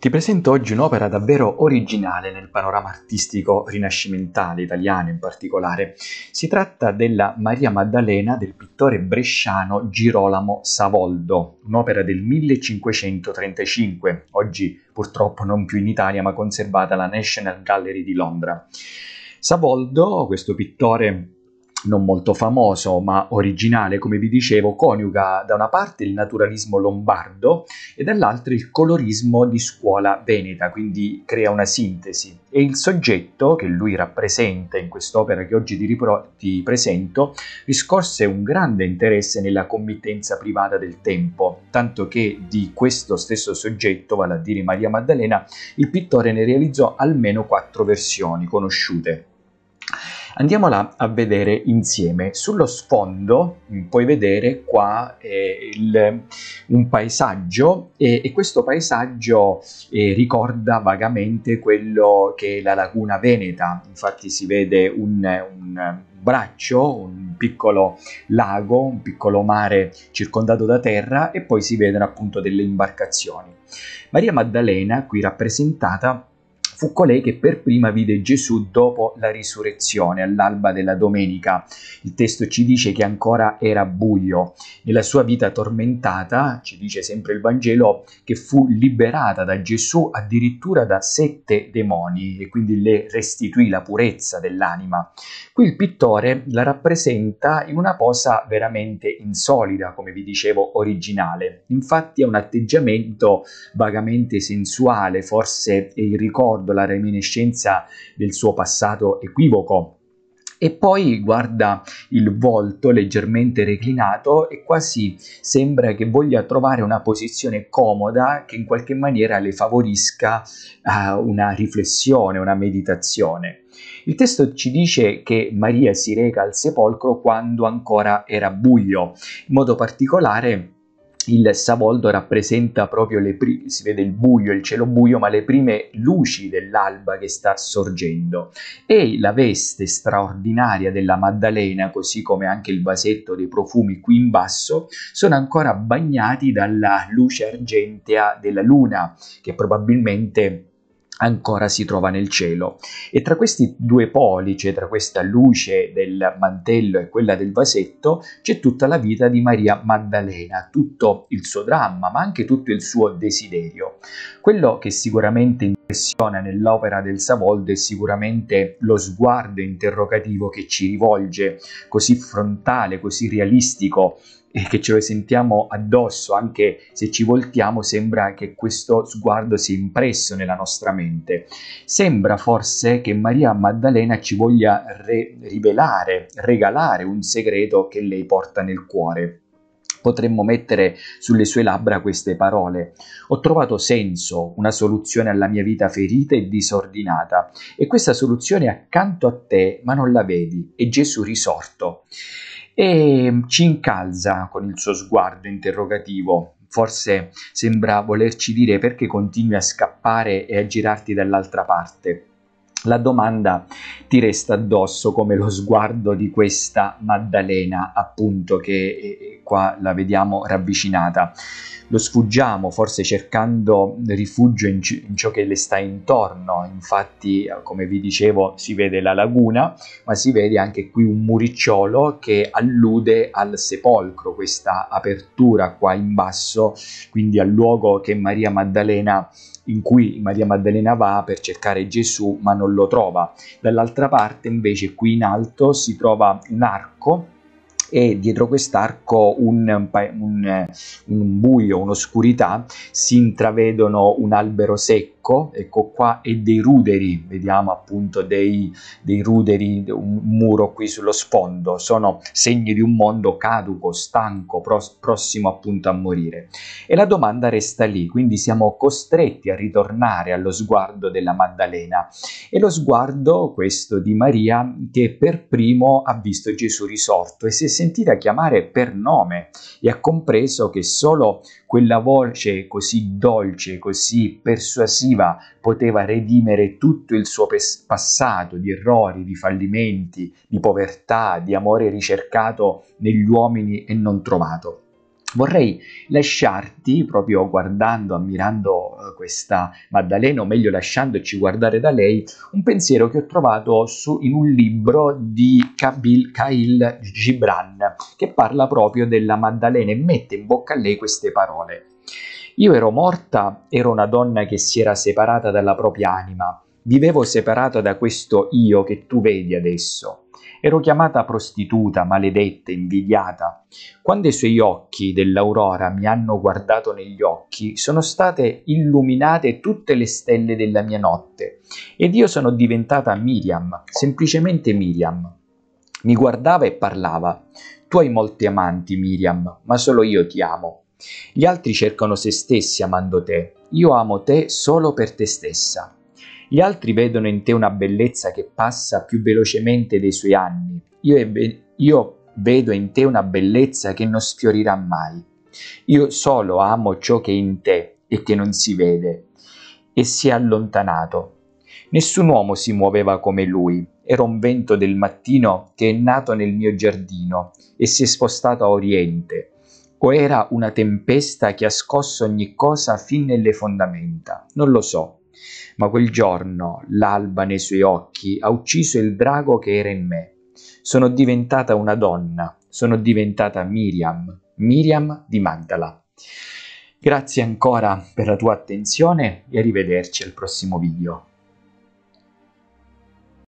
Ti presento oggi un'opera davvero originale nel panorama artistico rinascimentale italiano in particolare. Si tratta della Maria Maddalena del pittore bresciano Girolamo Savoldo, un'opera del 1535, oggi purtroppo non più in Italia ma conservata alla National Gallery di Londra. Savoldo, questo pittore non molto famoso ma originale, come vi dicevo, coniuga da una parte il naturalismo lombardo e dall'altra il colorismo di scuola veneta, quindi crea una sintesi. E il soggetto che lui rappresenta in quest'opera che oggi ti, ripro- ti presento riscorse un grande interesse nella committenza privata del tempo, tanto che di questo stesso soggetto, vale a dire Maria Maddalena, il pittore ne realizzò almeno quattro versioni conosciute. Andiamola a vedere insieme. Sullo sfondo mm, puoi vedere qua eh, il, un paesaggio e, e questo paesaggio eh, ricorda vagamente quello che è la laguna veneta, infatti si vede un, un braccio, un piccolo lago, un piccolo mare circondato da terra e poi si vedono appunto delle imbarcazioni. Maria Maddalena, qui rappresentata, fu colei che per prima vide Gesù dopo la risurrezione, all'alba della domenica. Il testo ci dice che ancora era buio. Nella sua vita tormentata, ci dice sempre il Vangelo, che fu liberata da Gesù addirittura da sette demoni e quindi le restituì la purezza dell'anima. Qui il pittore la rappresenta in una posa veramente insolida, come vi dicevo, originale. Infatti è un atteggiamento vagamente sensuale, forse è il ricordo ricordo, la reminiscenza del suo passato equivoco e poi guarda il volto leggermente reclinato e quasi sembra che voglia trovare una posizione comoda che in qualche maniera le favorisca uh, una riflessione, una meditazione. Il testo ci dice che Maria si reca al sepolcro quando ancora era buio, in modo particolare il Savoldo rappresenta proprio le prime, si vede il buio, il cielo buio, ma le prime luci dell'alba che sta sorgendo. E la veste straordinaria della Maddalena, così come anche il vasetto dei profumi qui in basso, sono ancora bagnati dalla luce argentea della luna, che probabilmente ancora si trova nel cielo. E tra questi due poli, cioè tra questa luce del mantello e quella del vasetto, c'è tutta la vita di Maria Maddalena, tutto il suo dramma, ma anche tutto il suo desiderio. Quello che sicuramente impressione nell'opera del Savoldo è sicuramente lo sguardo interrogativo che ci rivolge, così frontale, così realistico, e che ce lo sentiamo addosso, anche se ci voltiamo, sembra che questo sguardo sia impresso nella nostra mente. Sembra forse che Maria Maddalena ci voglia re- rivelare, regalare un segreto che lei porta nel cuore potremmo mettere sulle sue labbra queste parole. Ho trovato senso, una soluzione alla mia vita ferita e disordinata e questa soluzione è accanto a te ma non la vedi, è Gesù risorto. E mm, ci incalza con il suo sguardo interrogativo, forse sembra volerci dire perché continui a scappare e a girarti dall'altra parte la domanda ti resta addosso come lo sguardo di questa Maddalena, appunto, che eh, qua la vediamo ravvicinata. Lo sfuggiamo, forse cercando rifugio in, in ciò che le sta intorno. Infatti, come vi dicevo, si vede la laguna, ma si vede anche qui un muricciolo che allude al sepolcro, questa apertura qua in basso, quindi al luogo che Maria Maddalena, in cui Maria Maddalena va per cercare Gesù, ma non non lo trova. Dall'altra parte invece qui in alto si trova un arco e dietro quest'arco un, un, un buio, un'oscurità, si intravedono un albero secco Marocco, ecco qua, e dei ruderi, vediamo appunto dei, dei ruderi, un muro qui sullo sfondo, sono segni di un mondo caduco, stanco, pros- prossimo appunto a morire. E la domanda resta lì, quindi siamo costretti a ritornare allo sguardo della Maddalena e lo sguardo questo di Maria che per primo ha visto Gesù risorto e si è sentita chiamare per nome e ha compreso che solo quella voce così dolce, così persuasiva, positiva poteva redimere tutto il suo pes- passato di errori, di fallimenti, di povertà, di amore ricercato negli uomini e non trovato. Vorrei lasciarti, proprio guardando, ammirando eh, questa Maddalena, o meglio lasciandoci guardare da lei, un pensiero che ho trovato su, in un libro di Kabil Kail Gibran, che parla proprio della Maddalena e mette in bocca a lei queste parole. Io ero morta, ero una donna che si era separata dalla propria anima, vivevo separata da questo io che tu vedi adesso. Ero chiamata prostituta, maledetta, invidiata. Quando i suoi occhi dell'aurora mi hanno guardato negli occhi, sono state illuminate tutte le stelle della mia notte ed io sono diventata Miriam, semplicemente Miriam. Mi guardava e parlava. Tu hai molti amanti, Miriam, ma solo io ti amo. Gli altri cercano se stessi amando te, io amo te solo per te stessa. Gli altri vedono in te una bellezza che passa più velocemente dei suoi anni, io, be- io vedo in te una bellezza che non sfiorirà mai. Io solo amo ciò che è in te e che non si vede e si è allontanato. Nessun uomo si muoveva come lui, era un vento del mattino che è nato nel mio giardino e si è spostato a oriente o era una tempesta che ha scosso ogni cosa fin nelle fondamenta, non lo so. Ma quel giorno l'alba nei suoi occhi ha ucciso il drago che era in me. Sono diventata una donna, sono diventata Miriam, Miriam di Magdala. Grazie ancora per la tua attenzione e arrivederci al prossimo video.